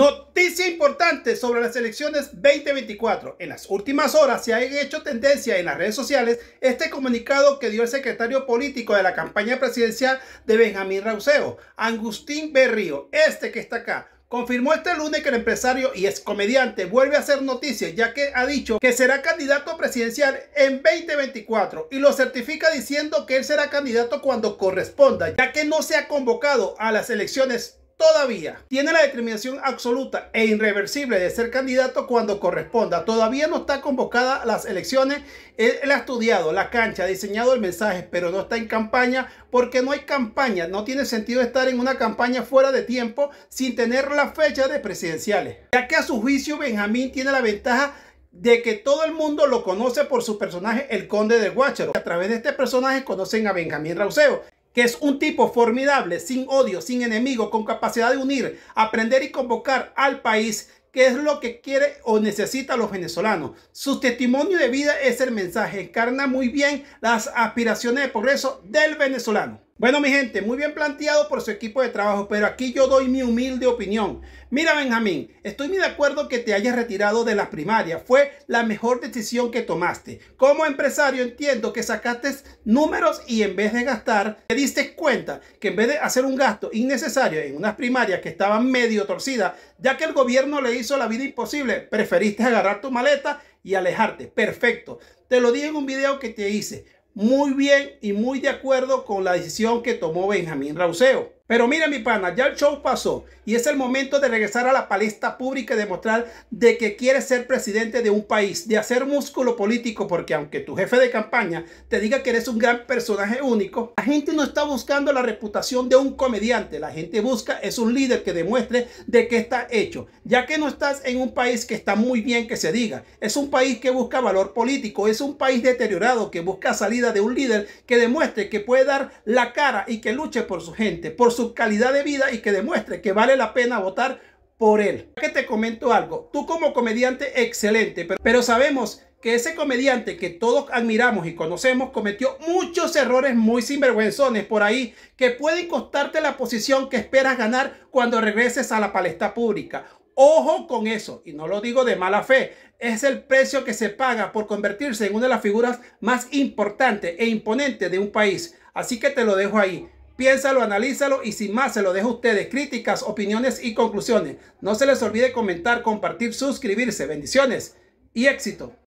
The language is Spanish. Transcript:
Noticia importante sobre las elecciones 2024. En las últimas horas se ha hecho tendencia en las redes sociales este comunicado que dio el secretario político de la campaña presidencial de Benjamín Rauseo, Angustín Berrío, este que está acá. Confirmó este lunes que el empresario y excomediante comediante vuelve a hacer noticia ya que ha dicho que será candidato presidencial en 2024 y lo certifica diciendo que él será candidato cuando corresponda, ya que no se ha convocado a las elecciones todavía tiene la determinación absoluta e irreversible de ser candidato cuando corresponda. Todavía no está convocada las elecciones. Él, ha estudiado la cancha, ha diseñado el mensaje, pero no está en campaña porque no hay campaña. No tiene sentido estar en una campaña fuera de tiempo sin tener la fecha de presidenciales. Ya que a su juicio Benjamín tiene la ventaja de que todo el mundo lo conoce por su personaje el conde de Guácharo. A través de este personaje conocen a Benjamín Rauseo que es un tipo formidable, sin odio, sin enemigo, con capacidad de unir, aprender y convocar al país, que es lo que quiere o necesita los venezolanos. Su testimonio de vida es el mensaje, encarna muy bien las aspiraciones de progreso del venezolano. Bueno, mi gente, muy bien planteado por su equipo de trabajo, pero aquí yo doy mi humilde opinión. Mira, Benjamín, estoy muy de acuerdo que te hayas retirado de las primarias. Fue la mejor decisión que tomaste. Como empresario entiendo que sacaste números y en vez de gastar, te diste cuenta que en vez de hacer un gasto innecesario en unas primarias que estaban medio torcidas, ya que el gobierno le hizo la vida imposible, preferiste agarrar tu maleta y alejarte. Perfecto. Te lo dije en un video que te hice muy bien y muy de acuerdo con la decisión que tomó Benjamín Rauseo. Pero mira mi pana, ya el show pasó y es el momento de regresar a la palestra pública y demostrar de que quieres ser presidente de un país, de hacer músculo político, porque aunque tu jefe de campaña te diga que eres un gran personaje único, la gente no está buscando la reputación de un comediante, la gente busca es un líder que demuestre de qué está hecho, ya que no estás en un país que está muy bien que se diga, es un país que busca valor político, es un país deteriorado que busca salida de un líder que demuestre que puede dar la cara y que luche por su gente, por su su calidad de vida y que demuestre que vale la pena votar por él. Que te comento algo, tú como comediante excelente, pero, pero sabemos que ese comediante que todos admiramos y conocemos cometió muchos errores muy sinvergüenzones por ahí que pueden costarte la posición que esperas ganar cuando regreses a la palestra pública. Ojo con eso, y no lo digo de mala fe, es el precio que se paga por convertirse en una de las figuras más importantes e imponentes de un país. Así que te lo dejo ahí. Piénsalo, analízalo y sin más se lo dejo a ustedes. Críticas, opiniones y conclusiones. No se les olvide comentar, compartir, suscribirse. Bendiciones y éxito.